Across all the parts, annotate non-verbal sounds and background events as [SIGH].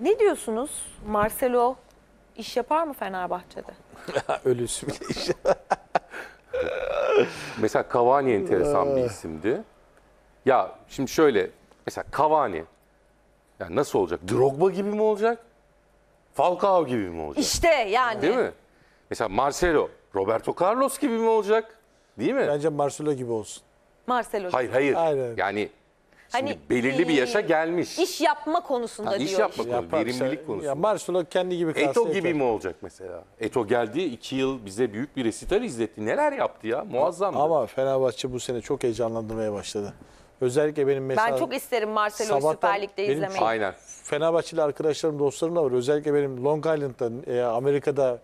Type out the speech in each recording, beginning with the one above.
Ne diyorsunuz? Marcelo iş yapar mı Fenerbahçe'de? [LAUGHS] Ölüsü bile iş [LAUGHS] Mesela Cavani enteresan bir isimdi. Ya şimdi şöyle mesela Cavani yani nasıl olacak? Drogba gibi mi olacak? Falcao gibi mi olacak? İşte yani. Değil mi? Mesela Marcelo, Roberto Carlos gibi mi olacak? Değil mi? Bence Marcelo gibi olsun. Marcelo. Hayır hayır. Aynen. Yani Hani Şimdi belirli bir yaşa e, gelmiş. İş yapma konusunda Ha, diyor. iş yapma konusu, Yapar verimlilik konusu. Ya Barcelona kendi gibi Eto kıyaslayıp- gibi mi olacak mesela? Eto geldi iki yıl bize büyük bir resital izletti. Neler yaptı ya? Muazzam. Ama Fenerbahçe bu sene çok heyecanlandırmaya başladı. Özellikle benim mesela Ben çok isterim Marcelo'yu Süper Lig'de benim- izlemeyi. Aynen. Fenerbahçeli arkadaşlarım, dostlarım da var. Özellikle benim Long Island'da, e, Amerika'da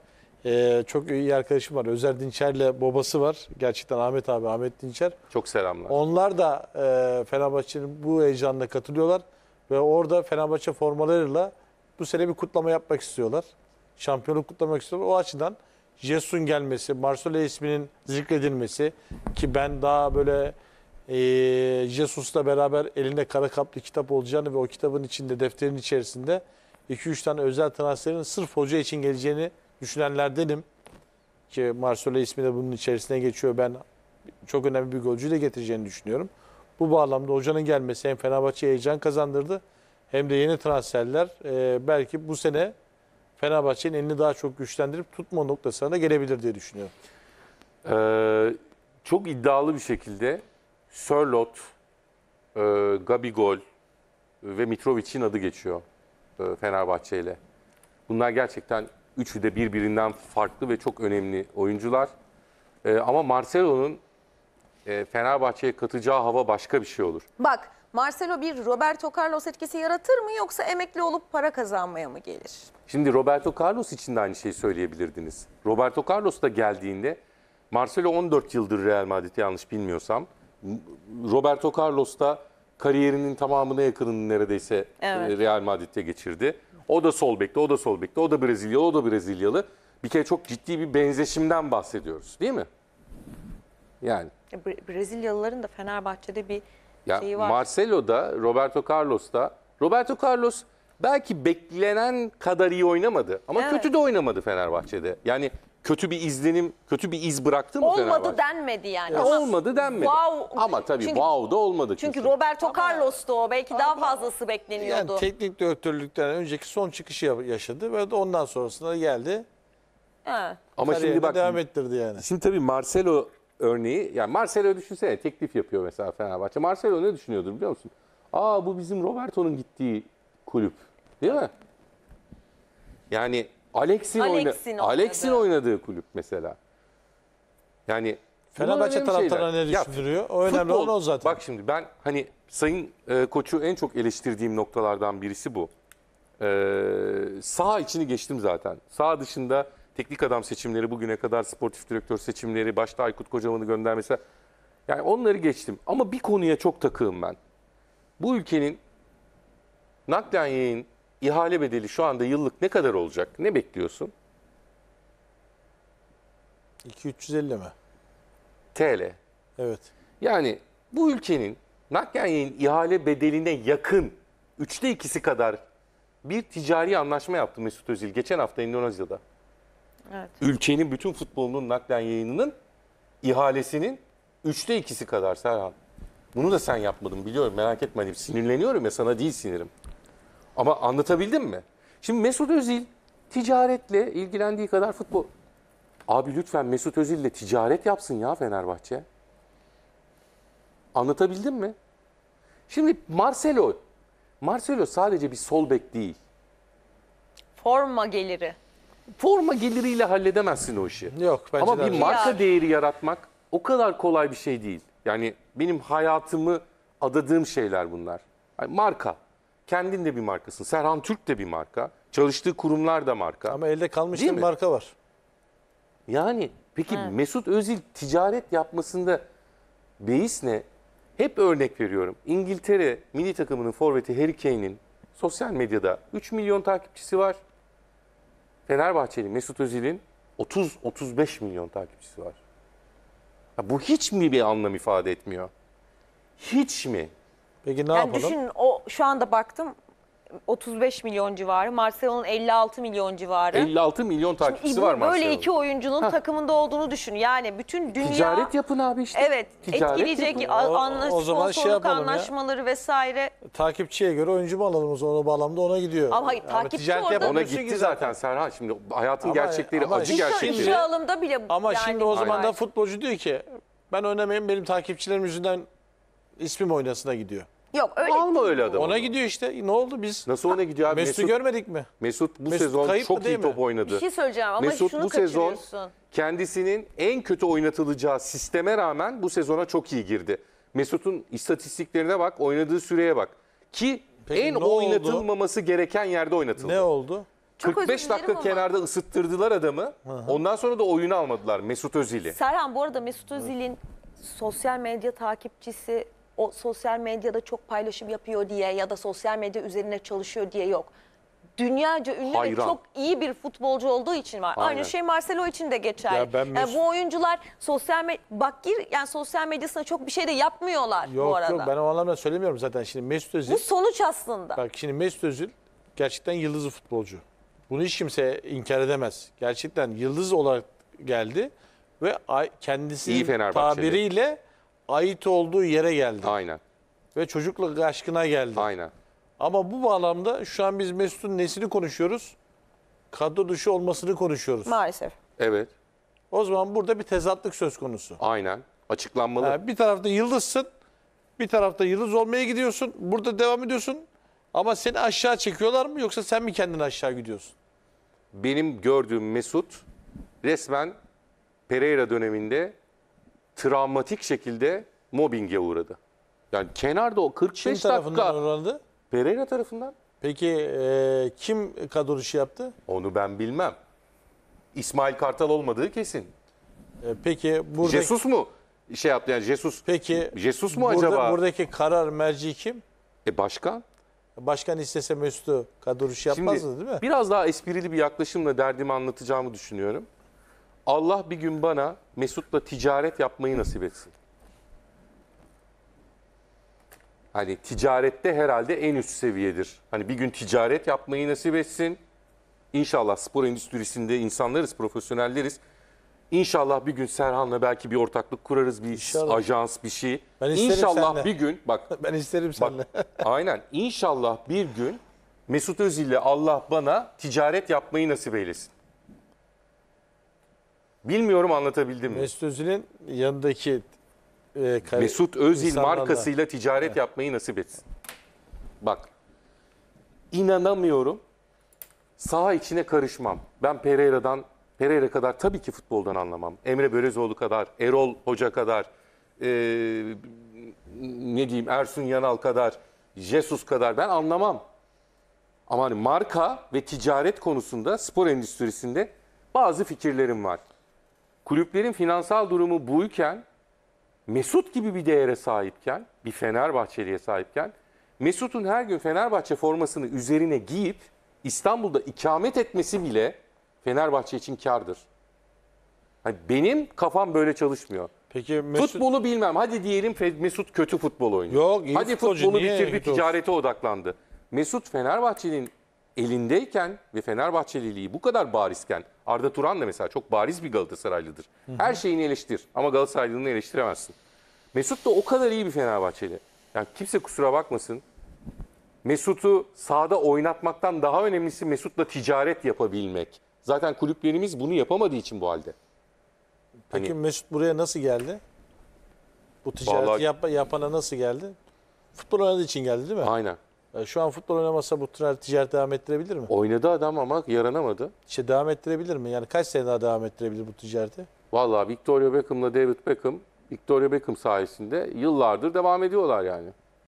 ee, çok iyi arkadaşım var. Özer Dinçer'le babası var. Gerçekten Ahmet abi, Ahmet Dinçer. Çok selamlar. Onlar da e, Fenerbahçe'nin bu heyecanına katılıyorlar. Ve orada Fenerbahçe formalarıyla bu sene bir kutlama yapmak istiyorlar. Şampiyonluk kutlamak istiyorlar. O açıdan Jesus'un gelmesi, Marcelo isminin zikredilmesi ki ben daha böyle e, Jesus'la beraber elinde kara kaplı kitap olacağını ve o kitabın içinde, defterin içerisinde 2-3 tane özel transferin sırf hoca için geleceğini düşünenlerdenim. Ki Marcelo ismi de bunun içerisine geçiyor. Ben çok önemli bir golcü de getireceğini düşünüyorum. Bu bağlamda hocanın gelmesi hem Fenerbahçe'ye heyecan kazandırdı hem de yeni transferler e, belki bu sene Fenerbahçe'nin elini daha çok güçlendirip tutma noktasına da gelebilir diye düşünüyorum. Ee, çok iddialı bir şekilde Sörlot, e, Gabigol ve Mitrovic'in adı geçiyor e, Fenerbahçe ile. Bunlar gerçekten Üçü de birbirinden farklı ve çok önemli oyuncular. E, ama Marcelo'nun e, Fenerbahçe'ye katacağı hava başka bir şey olur. Bak Marcelo bir Roberto Carlos etkisi yaratır mı yoksa emekli olup para kazanmaya mı gelir? Şimdi Roberto Carlos için de aynı şeyi söyleyebilirdiniz. Roberto Carlos da geldiğinde Marcelo 14 yıldır Real Madrid'de yanlış bilmiyorsam. Roberto Carlos da kariyerinin tamamına yakınını neredeyse e, evet. Real Madrid'de geçirdi. O da sol bekli, o da sol bekli, o da Brezilyalı, o da Brezilyalı. Bir kere çok ciddi bir benzeşimden bahsediyoruz değil mi? Yani. E, Brezilyalıların da Fenerbahçe'de bir ya, şeyi var. Marcelo da, Roberto Carlos da. Roberto Carlos belki beklenen kadar iyi oynamadı ama evet. kötü de oynamadı Fenerbahçe'de. Yani kötü bir izlenim, kötü bir iz bıraktı mı Olmadı Fenerbahçe? denmedi yani. Ama olmadı denmedi. Wow. Ama tabii Çünkü- wow da olmadı. Çünkü Roberto Carlos'tu o. Belki daha fazlası bekleniyordu. Yani teknik direktörlükten önceki son çıkışı yaşadı ve ondan sonrasında geldi. He. Ama şimdi bak devam ettirdi yani. Şimdi tabii Marcelo örneği, yani Marcelo düşünsene teklif yapıyor mesela Fenerbahçe. Marcelo ne düşünüyordur biliyor musun? Aa bu bizim Roberto'nun gittiği kulüp. Değil mi? Yani Alex'in Alex'in oyna- Alex'in oynadığı kulüp mesela. Yani Fenerbahçe önemli taraftarına şeyler. ne Ya, düşündürüyor? O önemli futbol- olan o zaten. Bak şimdi ben hani Sayın e, Koç'u en çok eleştirdiğim noktalardan birisi bu. Ee, sağ içini geçtim zaten. Sağ dışında teknik adam seçimleri bugüne kadar sportif direktör seçimleri başta Aykut Kocaman'ı göndermesi. Yani onları geçtim. Ama bir konuya çok takığım ben. Bu ülkenin naklen yayın ihale bedeli şu anda yıllık ne kadar olacak? Ne bekliyorsun? 2350 mi? TL. Evet. Yani bu ülkenin Nakya'nın ihale bedeline yakın üçte ikisi kadar bir ticari anlaşma yaptı Mesut Özil geçen hafta Endonezya'da. Evet. Ülkenin bütün futbolunun naklen yayınının ihalesinin üçte ikisi kadar Serhan. Bunu da sen yapmadın biliyorum merak etme. Hani sinirleniyorum ya sana değil sinirim. Ama anlatabildim mi? Şimdi Mesut Özil ticaretle ilgilendiği kadar futbol. Abi lütfen Mesut Özil ile ticaret yapsın ya Fenerbahçe. Anlatabildim mi? Şimdi Marcelo, Marcelo sadece bir sol bek değil. Forma geliri. Forma geliriyle halledemezsin o işi. Yok bence Ama bir marka yani. değeri yaratmak o kadar kolay bir şey değil. Yani benim hayatımı adadığım şeyler bunlar. Yani marka. Kendin de bir markasın. Serhan Türk de bir marka. Çalıştığı kurumlar da marka. Ama elde kalmış Değil bir marka var. Yani peki Evet. Mesut Özil ticaret yapmasında beis ne? Hep örnek veriyorum. İngiltere milli takımının forveti Harry Kane'in sosyal medyada 3 milyon takipçisi var. Fenerbahçeli Mesut Özil'in 30-35 milyon takipçisi var. Ya bu hiç mi bir anlam ifade etmiyor? Hiç mi? Peki ne Yani yapalım? düşünün o şu anda baktım 35 milyon civarı. Marcelo'nun 56 milyon civarı. 56 milyon takipçisi var Marcelo'nun. Böyle iki oyuncunun Ha. takımında olduğunu düşün. Yani bütün e, dünya Ticaret yapın abi işte. Evet, Ticaret etkileyecek yapın. a- şey sponsorluk ya. anlaşmaları vesaire. Takipçiye göre oyuncu mu alalım o bağlamda ona gidiyor. Ama hayır, takipçi ticaret orada- Ona gitti gitti zaten Serhan. Şimdi hayatın Ama- gerçekleri, ama acı İşte- gerçekleri. İşte alımda bile Ama yani- şimdi o zaman da futbolcu diyor ki ben oynamayayım benim takipçilerim yüzünden ismim oynasına gidiyor. Yok öyle Alma öyle adamı. Ona gidiyor işte. Ne oldu biz? Nasıl ona gidiyor abi? Mesut'u Mesut, görmedik mi? Mesut bu Mesut sezon çok iyi mi? top oynadı. Bir şey söyleyeceğim ama Mesut şunu bu sezon kendisinin en kötü oynatılacağı sisteme rağmen bu sezona çok iyi girdi. Mesut'un istatistiklerine bak, oynadığı süreye bak. Ki Peki en ne oldu? oynatılmaması gereken yerde oynatıldı. Ne oldu? 45 dakika dilerim ama. kenarda ısıttırdılar adamı. Ondan sonra da oyunu almadılar Mesut Özil'i. Serhan bu arada Mesut Özil'in sosyal medya takipçisi o sosyal medyada çok paylaşım yapıyor diye ya da sosyal medya üzerine çalışıyor diye yok. Dünyaca ünlü ve çok iyi bir futbolcu olduğu için var. Aynen. Aynı şey Marcelo için de geçerli. Ya ben Yani e, bu oyuncular sosyal medya bak gir, yani sosyal medyasına çok bir şey de yapmıyorlar bu arada. yok ben o anlamda söylemiyorum zaten. Şimdi Mesut Özil Bu sonuç aslında. Bak şimdi Mesut Özil gerçekten yıldızı futbolcu. Bunu hiç kimse inkar edemez. Gerçekten yıldız olarak geldi ve kendisi kendisinin İyi ait olduğu yere geldi. Aynen. Ve çocukla aşkına geldi. Aynen. Ama bu bağlamda şu an biz Mesut'un nesini konuşuyoruz? Kadro dışı olmasını konuşuyoruz. Maalesef. Evet. O zaman burada bir tezatlık söz konusu. Aynen. Açıklanmalı. Ha, bir tarafta yıldızsın, bir tarafta yıldız olmaya gidiyorsun. Burada devam ediyorsun. Ama seni aşağı çekiyorlar mı yoksa sen mi kendin aşağı gidiyorsun? Benim gördüğüm Mesut resmen Pereira döneminde travmatik şekilde mobbinge uğradı. Yani kenarda o 45 Kim dakika tarafından Pereira tarafından. Peki e, kim kadro dışı yaptı? Onu ben bilmem. İsmail Kartal olmadığı kesin. E, peki burada Jesus mu şey yaptı yani Jesus? peki Jesus mu burada- acaba? Buradaki karar merci kim? E başkan? Başkan istese Mesut'u kadro dışı yapmazdı değil mi? Biraz daha esprili bir yaklaşımla derdimi anlatacağımı düşünüyorum. Allah bir gün bana Mesut'la ticaret yapmayı nasip etsin. Hani ticarette herhalde en üst seviyedir. Hani bir gün ticaret yapmayı nasip etsin. İnşallah spor endüstrisinde insanlarız, profesyonelleriz. İnşallah bir gün Serhan'la belki bir ortaklık kurarız, bir İnşallah. ajans, bir şey. Ben isterim İnşallah seninle. bir gün bak. [LAUGHS] Ben isterim seninle. Bak, [LAUGHS] aynen. İnşallah bir gün Mesut Özil'le Allah bana ticaret yapmayı nasip eylesin. Bilmiyorum anlatabildim mi? Mesut Özil'in yanındaki e, Mesut Özil markasıyla ticaret yapmayı nasip etsin. Bak. inanamıyorum. Saha içine karışmam. Ben Pereira'dan Pereira kadar tabii ki futboldan anlamam. Emre Börezoğlu kadar, Erol Hoca kadar, e, ne diyeyim Ersun Yanal kadar, Jesus kadar ben anlamam. Ama hani marka ve ticaret konusunda spor endüstrisinde bazı fikirlerim var kulüplerin finansal durumu buyken Mesut gibi bir değere sahipken, bir Fenerbahçeli'ye sahipken Mesut'un her gün Fenerbahçe formasını üzerine giyip İstanbul'da ikamet etmesi bile Fenerbahçe için kardır. Hani benim kafam böyle çalışmıyor. Peki Mesut... Futbolu bilmem. Hadi diyelim Mesut kötü futbol oynuyor. Yok, iyi Hadi futbolcu, futbolu niye bitirdi, ticarete odaklandı. Mesut Fenerbahçe'nin elindeyken ve Fenerbahçeliliği bu kadar barizken Arda Turan da mesela çok bariz bir Galatasaraylıdır. Her şeyini eleştir ama Galatasaraylılığını eleştiremezsin. Mesut da o kadar iyi bir Fenerbahçeli. Yani kimse kusura bakmasın. Mesut'u sahada oynatmaktan daha önemlisi Mesut'la ticaret yapabilmek. Zaten kulüplerimiz bunu yapamadığı için bu halde. Peki hani, Mesut buraya nasıl geldi? Bu ticareti vallahi, yap, yapana nasıl geldi? Futbol oynadığı için geldi değil mi? Aynen. Ee, şu an futbol oynamasa bu ticaret devam ettirebilir mi? Oynadı adam ama yaranamadı. İşte devam ettirebilir mi? Yani kaç sene daha devam ettirebilir bu ticareti? Valla Victoria Beckham'la David Beckham, Victoria Beckham sayesinde yıllardır devam ediyorlar yani.